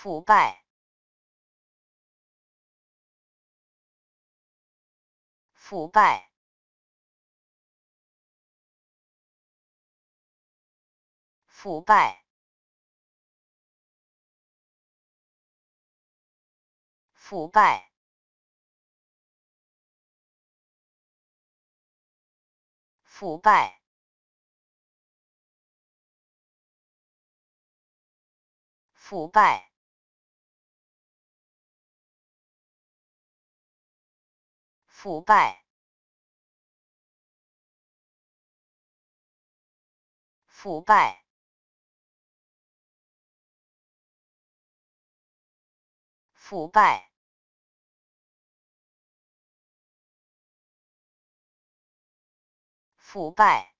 腐败，腐败，腐败，腐败，腐败，腐败。腐败，腐败，腐败，腐败。